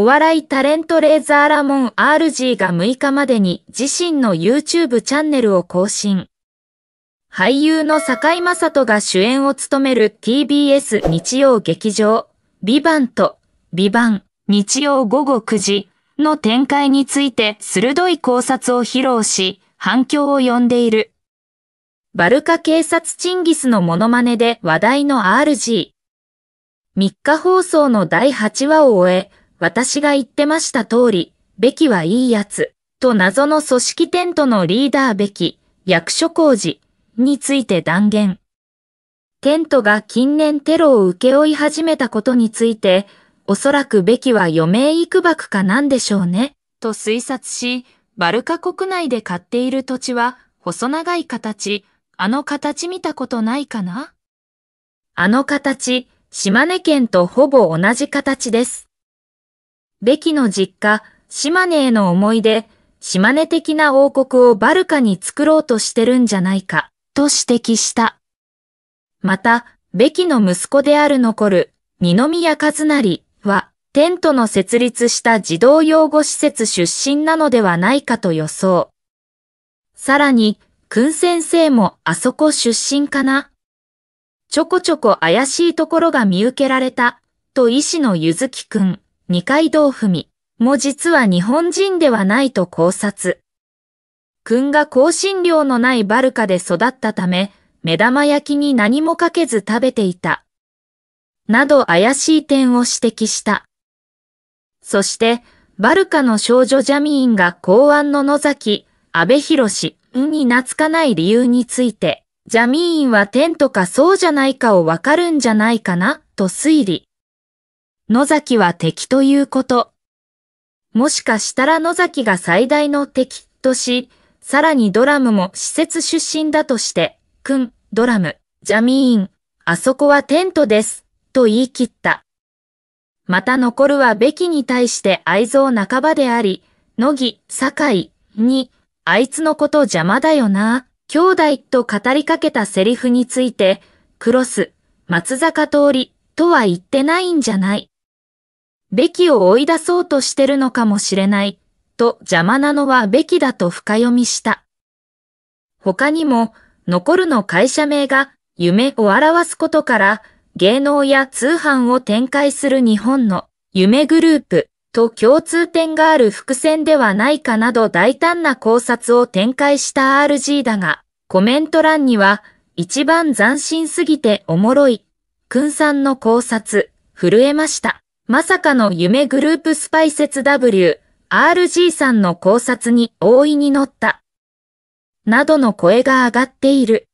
お笑いタレントレーザーラモン RG が6日までに自身の YouTube チャンネルを更新。俳優の坂井正人が主演を務める TBS 日曜劇場、ビバンと、ビバン、日曜午後9時の展開について鋭い考察を披露し、反響を呼んでいる。バルカ警察チンギスのモノマネで話題の RG。3日放送の第8話を終え、私が言ってました通り、べきはいいやつ、と謎の組織テントのリーダーべき、役所工事について断言。テントが近年テロを請け負い始めたことについて、おそらくべきは余命幾くかなんでしょうね、と推察し、バルカ国内で買っている土地は、細長い形、あの形見たことないかなあの形、島根県とほぼ同じ形です。べきの実家、島根への思い出、島根的な王国をバルカに作ろうとしてるんじゃないか、と指摘した。また、べきの息子である残る、二宮和成は、テントの設立した児童養護施設出身なのではないかと予想。さらに、くん先生もあそこ出身かな。ちょこちょこ怪しいところが見受けられた、と医師のゆずきくん。二階堂みも実は日本人ではないと考察。君が香辛料のないバルカで育ったため、目玉焼きに何もかけず食べていた。など怪しい点を指摘した。そして、バルカの少女ジャミーンが公安の野崎、安倍博士に懐かない理由について、ジャミーンは天とかそうじゃないかをわかるんじゃないかな、と推理。野崎は敵ということ。もしかしたら野崎が最大の敵とし、さらにドラムも施設出身だとして、くん、ドラム、ジャミーン、あそこはテントです、と言い切った。また残るはべきに対して愛憎半ばであり、野木、酒井、に、あいつのこと邪魔だよな、兄弟と語りかけたセリフについて、クロス、松坂通り、とは言ってないんじゃないべきを追い出そうとしてるのかもしれない、と邪魔なのはべきだと深読みした。他にも、残るの会社名が夢を表すことから、芸能や通販を展開する日本の夢グループと共通点がある伏線ではないかなど大胆な考察を展開した RG だが、コメント欄には一番斬新すぎておもろい、くんさんの考察、震えました。まさかの夢グループスパイ説 W、RG さんの考察に大いに乗った。などの声が上がっている。